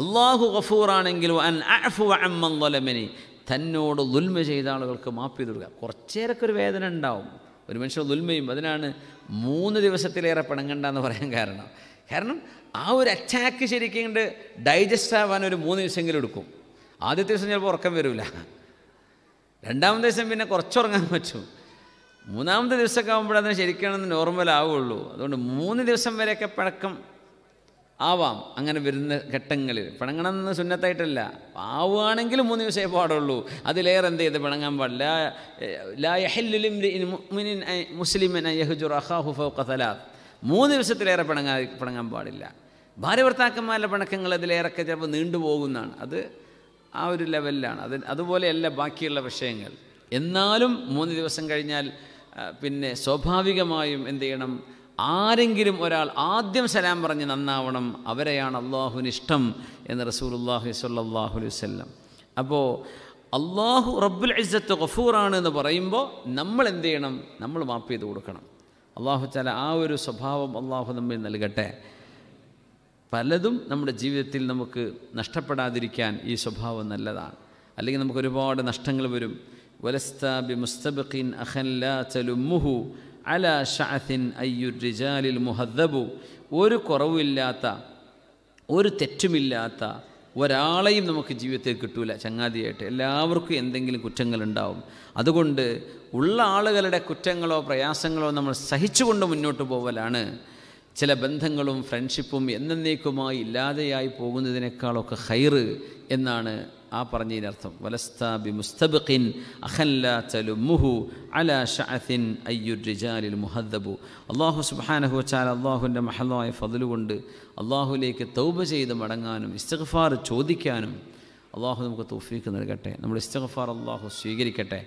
അള്ളാഹു ഗഫൂറാണെങ്കിലും അൻ തന്നോട് ദുൽമ ചെയ്ത ആളുകൾക്ക് മാപ്പ് കൊടുക്കുക കുറച്ചേരൊക്കെ ഒരു വേദന ഉണ്ടാവും ഒരു മനുഷ്യൻ ദുൽമയും അതിനാണ് മൂന്ന് ദിവസത്തിലേറെ പിണങ്ങണ്ട എന്ന് പറയാൻ കാരണം കാരണം ആ ഒരു അറ്റാക്ക് ശരിക്കും ഡൈജസ്റ്റ് ആവാൻ ഒരു മൂന്ന് ദിവസമെങ്കിലും എടുക്കും ആദ്യത്തെ ദിവസം ചിലപ്പോൾ ഉറക്കം വരില്ല രണ്ടാമത്തെ ദിവസം പിന്നെ കുറച്ചുറങ്ങാൻ പറ്റും മൂന്നാമത്തെ ദിവസമൊക്കെ ആകുമ്പോഴതിന് ശരിക്കണമെന്ന് നോർമൽ ആവുള്ളൂ അതുകൊണ്ട് മൂന്ന് ദിവസം വരെയൊക്കെ പഴക്കം ആവാം അങ്ങനെ വരുന്ന ഘട്ടങ്ങളിൽ പിണങ്ങണമെന്ന് സുന്നത്തായിട്ടല്ല ആവുകയാണെങ്കിലും മൂന്ന് ദിവസമേ പാടുള്ളൂ അതിലേറെ എന്ത് ചെയ്ത് പിണങ്ങാൻ പാടില്ല മുസ്ലിം മൂന്ന് ദിവസത്തിലേറെ പിണങ്ങാ പിണങ്ങാൻ പാടില്ല ഭാര്യ ഭർത്താക്കന്മാരുടെ പിണക്കങ്ങൾ അതിലേറൊക്കെ ചിലപ്പോൾ നീണ്ടുപോകുന്നതാണ് അത് ആ ഒരു ലെവലിലാണ് അത് അതുപോലെയല്ല ബാക്കിയുള്ള വിഷയങ്ങൾ എന്നാലും മൂന്ന് ദിവസം കഴിഞ്ഞാൽ പിന്നെ സ്വാഭാവികമായും എന്ത് ചെയ്യണം ആരെങ്കിലും ഒരാൾ ആദ്യം സലാം പറഞ്ഞ് നന്നാവണം അവരെയാണ് അള്ളാഹുവിന് ഇഷ്ടം എന്ന് റസൂലുല്ലാഹി അലൈഹി അലൈവല്ലം അപ്പോൾ അള്ളാഹു റബ്ബുൽ ഇസ്സത്ത് ഗഫൂറാണ് എന്ന് പറയുമ്പോൾ നമ്മൾ എന്ത് ചെയ്യണം നമ്മൾ മാപ്പ് ചെയ്ത് കൊടുക്കണം അള്ളാഹു ചാല ആ ഒരു സ്വഭാവം അള്ളാഹു നമ്മിൽ നൽകട്ടെ പലതും നമ്മുടെ ജീവിതത്തിൽ നമുക്ക് നഷ്ടപ്പെടാതിരിക്കാൻ ഈ സ്വഭാവം നല്ലതാണ് അല്ലെങ്കിൽ നമുക്ക് ഒരുപാട് നഷ്ടങ്ങൾ വരും വലസ്ത ബി മുസ്തബിൻ അഹൻ ലുമുഹു അല ഷഅത്തിൻ അയ്യുർ റിജാലിൽ മുഹദ്ദബു ഒരു കുറവില്ലാത്ത ഒരു തെറ്റുമില്ലാത്ത ഒരാളെയും നമുക്ക് ജീവിതത്തിൽ കിട്ടൂല ചങ്ങാതിയായിട്ട് എല്ലാവർക്കും എന്തെങ്കിലും കുറ്റങ്ങളുണ്ടാവും അതുകൊണ്ട് ഉള്ള ആളുകളുടെ കുറ്റങ്ങളോ പ്രയാസങ്ങളോ നമ്മൾ സഹിച്ചുകൊണ്ട് മുന്നോട്ട് പോവലാണ് ചില ബന്ധങ്ങളും ഫ്രണ്ട്ഷിപ്പും എന്നേക്കുമായി ഇല്ലാതെയായി പോകുന്നതിനേക്കാളൊക്കെ ഹൈറ് എന്നാണ് ആ പറഞ്ഞതിനർത്ഥം വലസ്ത ബി മുസ്തബിൻ അഹല്ലുഹു അല ഷഅത്തിൻ റിജാലിൽ മുഹദ്ദബു അള്ളാഹു സുബാനഹു വച്ചാൽ അള്ളാഹുവിൻ്റെ മഹലായ ഫതിലുകൊണ്ട് അള്ളാഹുലേക്ക് തൗബ ചെയ്ത് മടങ്ങാനും ഇസ്തഗ്ഫാർ ചോദിക്കാനും അള്ളാഹു നമുക്ക് തോഫീക്ക് നൽകട്ടെ നമ്മുടെ ഇസ്തഗ്ഫാർ അള്ളാഹു സ്വീകരിക്കട്ടെ